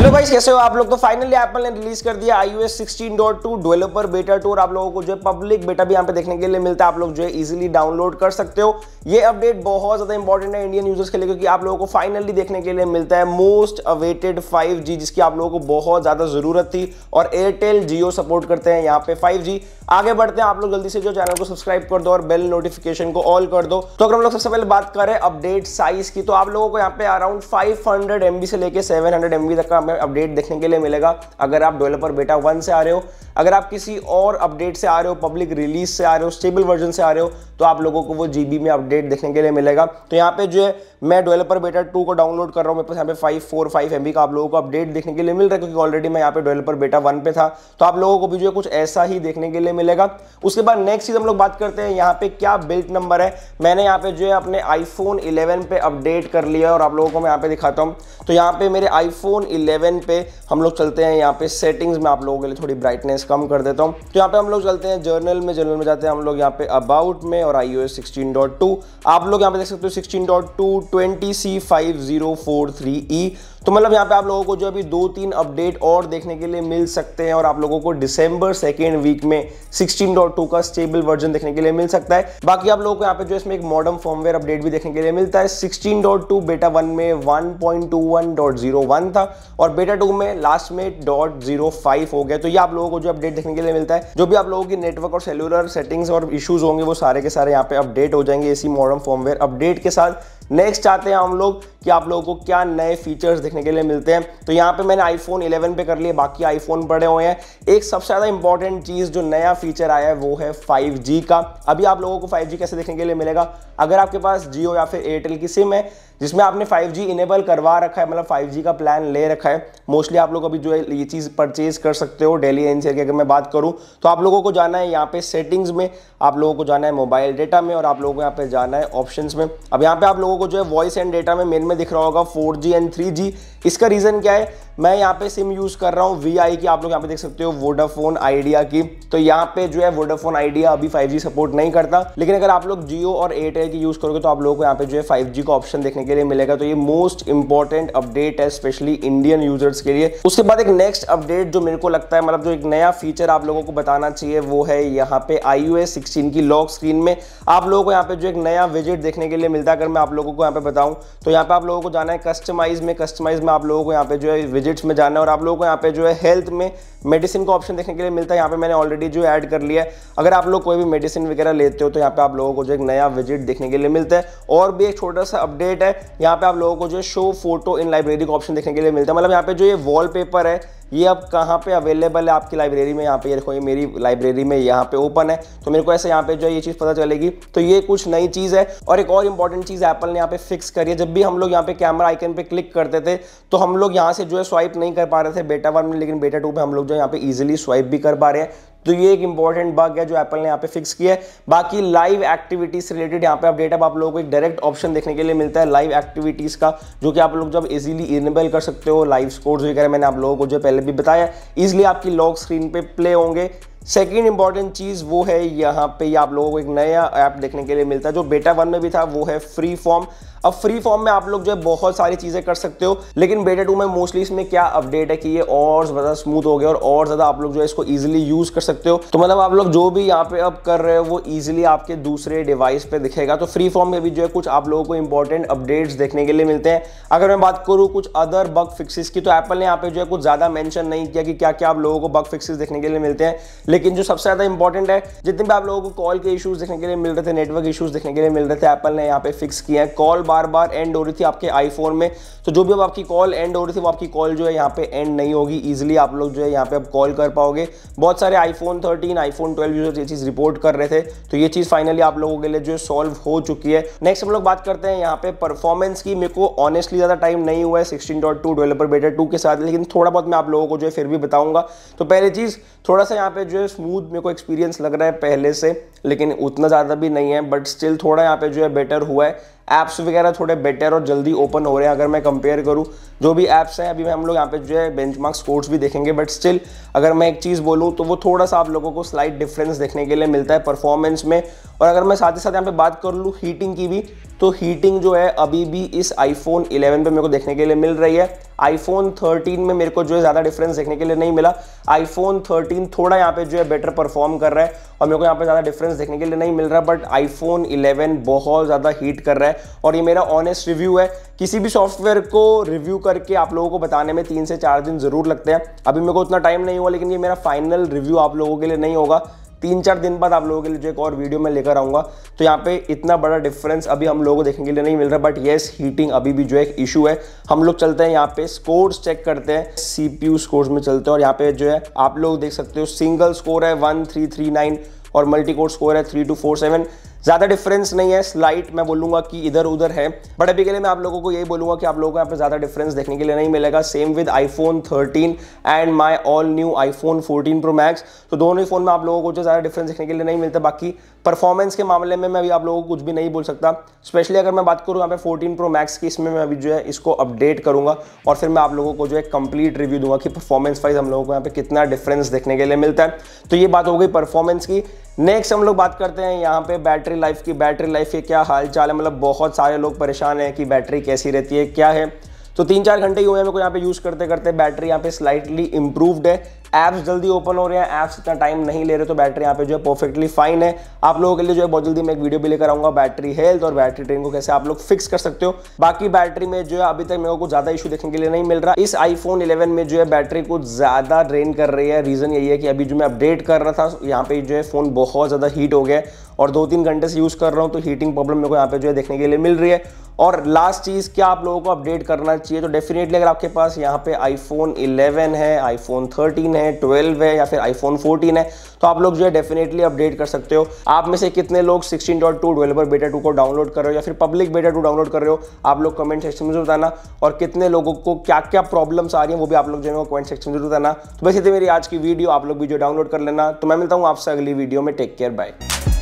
hello भाई कैसे हो आप लोग तो फाइनली एप्पल ने रिलीज कर दिया I OS sixteen dot two developer beta two और आप लोगों को जो है पब्लिक बेटा भी यहाँ पे देखने के लिए मिलता है आप लोग जो है इजीली डाउनलोड कर सकते हो ये अपडेट बहुत ज़्यादा इंपॉर्टेंट है इंडियन यूजर्स के लिए क्योंकि आप लोगों को फाइनली देखने के लिए मिलता है मोस्ट अवेटेड फाइव जिसकी आप लोगों को बहुत ज़्यादा ज़रूरत थी और एयरटेल जियो सपोर्ट करते हैं यहाँ पे फाइव आगे बढ़ते हैं आप लोग जल्दी से जो चैनल को सब्सक्राइब कर दो और बेल नोटिफिकेशन को ऑल कर दो तो अगर हम लोग सबसे पहले बात करें अपडेट साइज की तो आप लोगों को यहाँ पे अराउंड फाइव हंड्रेड से लेकर सेवन हंड्रेड तक का हमें अपडेट देखने के लिए मिलेगा अगर आप डेवलपर बेटा वन से आ रहे हो अगर आप किसी और अपडेट से आ रहे हो पब्लिक रिलीज से आ रहे हो स्टेबल वर्जन से आ रहे हो तो आप लोगों को वो जी में अपडेट देखने के लिए मिलेगा तो यहाँ पे जो है मैं डेवलपर बेटा टू को डाउनलोड कर रहा हूँ मेरे पास यहाँ पे फाइव फोर फाइव एम का आप लोगों को अपडेट देखने के लिए मिल रहा है क्योंकि ऑलरेडी मैं यहाँ पे डेवलपर बेटा वन पे था तो आप लोगों को भी जो है कुछ ऐसा ही देखने के लिए मिलेगा उसके बाद नेक्स्ट चीज़ हम लोग बात करते हैं यहाँ पे क्या बिल्ट नंबर है मैंने यहाँ पे जो है अपने आईफोन इलेवन पे अपडेट कर लिया और आप लोगों को मैं यहाँ पे दिखाता हूँ तो यहाँ पे मेरे आईफोन इलेवन सेवन पे हम लोग चलते हैं यहाँ पे सेटिंग्स में आप लोगों के लिए थोड़ी ब्राइटनेस कम कर देता हूँ तो यहाँ पे हम लोग चलते हैं जर्नल में जर्नल में जाते हैं हम लोग यहाँ पे अबाउट में और I O S sixteen dot two आप लोग यहाँ पे देख सकते हो sixteen dot two twenty C five zero four three E तो मतलब यहाँ पे आप लोगों को जो अभी दो तीन अपडेट और देखने के लिए मिल सकते हैं और आप लोगों को डिसम्बर सेकेंड वीक में 16.2 का स्टेबल वर्जन देखने के लिए मिल सकता है बाकी आप लोगों को यहाँ पे जो इसमें एक मॉडर्न फॉर्मवेयर अपडेट भी देखने के लिए मिलता है 16.2 बेटा वन में वन था और बेटा टू में लास्ट में डॉट हो गया तो ये आप लोगों को जो अपडेट देखने के लिए मिलता है जो भी आप लोगों की नेटवर्क और सेलुलर सेटिंग्स और इशूज होंगे वो सारे के सारे यहाँ पे अपडेट हो जाएंगे इसी मॉडर्न फॉर्मवेयर अपडेट के साथ नेक्स्ट चाहते हैं हम लोग कि आप लोगों को क्या नए फीचर्स देखने के लिए मिलते हैं तो यहाँ पे मैंने आईफोन 11 पे कर लिए बाकी आईफोन बड़े हुए हैं एक सबसे ज़्यादा इंपॉर्टेंट चीज़ जो नया फीचर आया है वो है फाइव का अभी आप लोगों को फाइव कैसे देखने के लिए मिलेगा अगर आपके पास जियो या फिर एयरटेल की सिम है जिसमें आपने 5G इनेबल करवा रखा है मतलब 5G का प्लान ले रखा है मोस्टली आप लोग अभी जो है ये चीज़ परचेज कर सकते हो डेली एन की अगर मैं बात करूँ तो आप लोगों को जाना है यहाँ पे सेटिंग्स में आप लोगों को जाना है मोबाइल डेटा में और आप लोगों को यहाँ पे जाना है ऑप्शन में अब यहाँ पे आप लोगों को जो है वॉइस एंड डेटा में मेन में दिख रहा होगा फोर एंड थ्री इसका रीज़न क्या है मैं यहाँ पे सिम यूज़ कर रहा हूँ वी की आप लोग यहाँ पे देख सकते हो वोडाफोन आइडिया की तो यहाँ पे जो है वोडाफोन आइडिया अभी फाइव सपोर्ट नहीं करता लेकिन अगर आप लोग जियो और एयरटेल की यूज़ करोगे तो आप लोगों को यहाँ पे जो है फाइव का ऑप्शन देखने के लिए मिलेगा तो ये मोस्ट इंपॉर्टेंट अपडेट है स्पेशली इंडियन यूजर्स के लिए उसके बाद एक नेक्स्ट अपडेट जो मेरे को लगता है मतलब जो एक नया फीचर आप लोगों को बताना चाहिए वो है यहाँ पे आई यू की लॉक स्क्रीन में आप लोगों को यहाँ पे जो एक नया विजिट देखने के लिए मिलता है अगर मैं आप लोगों को यहाँ पे बताऊँ तो यहाँ पे आप लोगों को जाना है कस्टमाइज में कस्टमाइज में आप लोगों को यहाँ पे जो है विजिट्स में जाना है और आप लोगों को यहाँ पे जो है हेल्थ में मेडिसिन का ऑप्शन देखने के लिए मिलता है यहाँ पे मैंने ऑलरेडी जो ऐड कर लिया है अगर आप लोग कोई भी मेडिसिन वगैरह लेते हो तो यहाँ पे आप लोगों को जो एक नया विजिट देखने के लिए मिलता है और भी एक छोटा सा अपडेट है यहाँ पे आप लोगों को जो है शो फोटो इन लाइब्रेरी का ऑप्शन देखने के लिए मिलता है मतलब यहाँ पे जो ये वॉलपेपर है ये अब कहाँ पे अवेलेबल है आपकी लाइब्रेरी में यहाँ पे ये देखो ये मेरी लाइब्रेरी में यहाँ पे ओपन है तो मेरे को ऐसे यहाँ पे जो है ये चीज़ पता चलेगी तो ये कुछ नई चीज़ है और एक और इंपॉर्टेंट चीज़ एप्पल ने यहाँ पे फिक्स करी है जब भी हम लोग यहाँ पे कैमरा आइकन पे क्लिक करते थे तो हम लोग यहाँ से जो है स्वाइप नहीं कर पा रहे थे बेटा वन में लेकिन बेटा टू में हम लोग जो है यहाँ पे ईजिली स्वाइप भी कर पा रहे हैं तो ये एक इंपॉर्टेंट बग है जो एप्पल ने यहाँ पे फिक्स किया है बाकी लाइव एक्टिविटीज से रिलेटेड यहाँ पे अपडेट अब आप लोगों को एक डायरेक्ट ऑप्शन देखने के लिए मिलता है लाइव एक्टिविटीज का जो कि आप लोग जब इजीली इनेबल कर सकते हो लाइव स्कोर्स वगैरह मैंने आप लोगों को जो पहले पहले भी बताया इजिली आपकी लॉक स्क्रीन पे प्ले होंगे सेकेंड इंपॉर्टेंट चीज़ वो है यहाँ पे आप लोगों को एक नया ऐप देखने के लिए मिलता है जो बेटा वन में भी था वो है फ्री फॉर्म अब फ्री फॉर्म में आप लोग जो है बहुत सारी चीज़ें कर सकते हो लेकिन बेटा टू में मोस्टली इसमें क्या अपडेट है कि ये और ज़्यादा स्मूथ हो गया और और ज़्यादा आप लोग जो है इसको ईजिली यूज़ कर सकते हो तो मतलब आप लोग जो भी यहाँ पे अब कर रहे हो वो ईजिली आपके दूसरे डिवाइस पे दिखेगा तो फ्री फॉर्म में भी जो है कुछ आप लोगों को इंपॉर्टेंट अपडेट्स देखने के लिए मिलते हैं अगर मैं बात करूँ कुछ अदर बग फिक्सिस की तो एप्पल ने यहाँ पे जो है कुछ ज़्यादा मैंशन नहीं किया कि क्या क्या आप लोगों को बग फिक्सिस देखने के लिए मिलते हैं लेकिन जो सबसे ज़्यादा इंपॉर्टेंट है जितने भी आप लोगों को कॉल के इशूज़ देखने के लिए मिल रहे थे नेटवर्क इशूज़ देखने के लिए मिल रहे थे एप्पल ने यहाँ पे फिक्स किया है कॉल बार बार एंड हो रही थी आपके आईफोन में तो जो भी अब आपकी कॉल एंड हो रही थी वो आपकी कॉल जो है यहाँ पे एंड नहीं होगी ईजिली आप लोग जो है यहाँ पे अब कॉल कर पाओगे बहुत सारे iPhone thirteen iPhone twelve user ये चीज़ रिपोर्ट कर रहे थे तो ये चीज़ फाइनली आप लोगों के लिए जो है सॉल्व हो चुकी है नेक्स्ट हम लोग बात करते हैं यहाँ पे परफॉर्मेंस की मेरे को ऑनेस्टली ज़्यादा टाइम नहीं हुआ है sixteen dot two developer beta two के साथ लेकिन थोड़ा बहुत मैं आप लोगों को जो है फिर भी बताऊंगा तो पहली चीज़ थोड़ा सा यहाँ पे जो जो है स्मूथ मेरे को एक्सपीरियंस लग रहा है पहले से लेकिन उतना ज़्यादा भी नहीं है बट स्टिल थोड़ा यहाँ पे जो है बेटर हुआ है ऐप्स वगैरह थोड़े बेटर और जल्दी ओपन हो रहे हैं अगर मैं कंपेयर करूँ जो भी ऐप्स हैं अभी हम लोग यहाँ पे जो है बेंच मार्क स्कोर्स भी देखेंगे बट स्टिल अगर मैं एक चीज़ बोलूँ तो वो थोड़ा सा आप लोगों को स्लाइट डिफरेंस देखने के लिए मिलता है परफॉर्मेंस में और अगर मैं साथ ही साथ यहाँ पे बात कर लूँ हीटिंग की भी तो हीटिंग जो है अभी भी इस आईफोन इलेवन पर मेरे को देखने के लिए मिल रही है आईफोन थर्टीन में मेरे को जो है ज़्यादा डिफरेंस देखने के लिए नहीं मिला आईफोन थर्टीन थोड़ा यहाँ पर जो है बेटर परफॉर्म कर रहा है और मेरे को यहाँ पे ज़्यादा डिफरेंस देखने के लिए नहीं मिल रहा बट आईफोन इलेवन बहुत ज़्यादा हीट कर रहा है है और ये मेरा ऑनेस्ट रिव्यू है किसी भी सॉफ्टवेयर को रिव्यू करके आप लोगों को बताने में तीन से चार दिन ज़रूर लगते हैं अभी मेरे को उतना टाइम नहीं हुआ लेकिन ये मेरा फाइनल रिव्यू आप लोगों के लिए नहीं होगा तीन चार दिन बाद आप लोगों के लिए एक और वीडियो में लेकर आऊँगा तो यहाँ पे इतना बड़ा डिफरेंस अभी हम लोगों को देखने के लिए नहीं मिल रहा बट येस हीटिंग अभी भी जो एक इशू है हम लोग चलते हैं यहाँ पे स्कोर्स चेक करते हैं सीपीयू स्कोर्स में चलते हैं और यहाँ पे जो है आप लोग देख सकते हो सिंगल स्कोर है वन और मल्टी कोर स्कोर है थ्री ज़्यादा डिफरेंस नहीं है स्लाइट मैं बोलूंगा कि इधर उधर है बट अभी के लिए मैं आप लोगों को यही बोलूंगा कि आप लोगों को यहाँ पर ज़्यादा डिफरेंस देखने के लिए नहीं मिलेगा same with iPhone 13 and my all new iPhone 14 Pro Max तो दोनों ही फोन में आप लोगों को जो ज़्यादा डिफरेंस देखने के लिए नहीं मिलता बाकी परफॉर्मेंस के मामले में मैं अभी आप लोगों को कुछ भी नहीं बोल सकता स्पेशली अगर मैं बात करूँ यहाँ पे 14 प्रो मैक्स की इसमें मैं अभी जो है इसको अपडेट करूँगा और फिर मैं आप लोगों को जो है कंप्लीट रिव्यू दूंगा कि परफॉर्मेंस वाइज हम लोगों को यहाँ पे कितना डिफरेंस देखने के लिए मिलता है तो ये बात हो गई परफॉर्मेंस की नेक्स्ट हम लोग बात करते हैं यहाँ पे बैटरी लाइफ की बैटरी लाइफ के क्या हाल चाल है मतलब बहुत सारे लोग परेशान हैं कि बैटरी कैसी रहती है क्या है तो तीन चार घंटे ही हुए हैं मेरे को यहाँ पे यूज़ करते करते बैटरी यहाँ पे स्लाइटली इंप्रूव्ड है ऐप्स जल्दी ओपन हो रहे हैं ऐप्स इतना टाइम नहीं ले रहे तो बैटरी यहाँ पे जो है परफेक्टली फाइन है आप लोगों के लिए जो है बहुत जल्दी मैं एक वीडियो भी लेकर आऊंगा बैटरी हेल्थ और बैटरी ट्रेन को कैसे आप लोग फिक्स कर सकते हो बाकी बैटरी में जो है अभी तक मेरे को ज़्यादा इशू देखने के लिए नहीं मिल रहा इस आईफोन इलेवन में जो है बैटरी कुछ ज़्यादा ड्रेन कर रही है रीज़न यही है कि अभी जो मैं अपडेट कर रहा था यहाँ पे जो है फ़ोन बहुत ज़्यादा हीट हो गया और दो तीन घंटे से यूज़ कर रहा हूँ तो हीटिंग प्रॉब्लम मेरे को यहाँ पे जो है देखने के लिए मिल रही है और लास्ट चीज़ क्या आप लोगों को अपडेट करना चाहिए तो डेफिनेटली अगर आपके पास यहाँ पे आईफोन 11 है आईफोन 13 है है ट्वेल्व है या फिर आईफोन फोर्टीन है तो आप लोग जो है डेफिनेटली अपडेट कर सकते हो आप में से कितने लोग sixteen dot two developer beta two को डाउनलोड कर रहे हो या फिर पब्लिक बेटा टू डाउनलोड कर रहे हो आप लोग कमेंट सेक्शन में जरूर बताना और कितने लोगों को क्या क्या प्रॉब्लम्स आ रही है वो भी आप लोग जो है कमेंट सेक्शन में जरूर बताना तो वैसे थे मेरी आज की वीडियो आप लोग भी जो डाउनलोड कर लेना तो मैं मिलता हूँ आपसे अगली वीडियो में टेक केयर बाय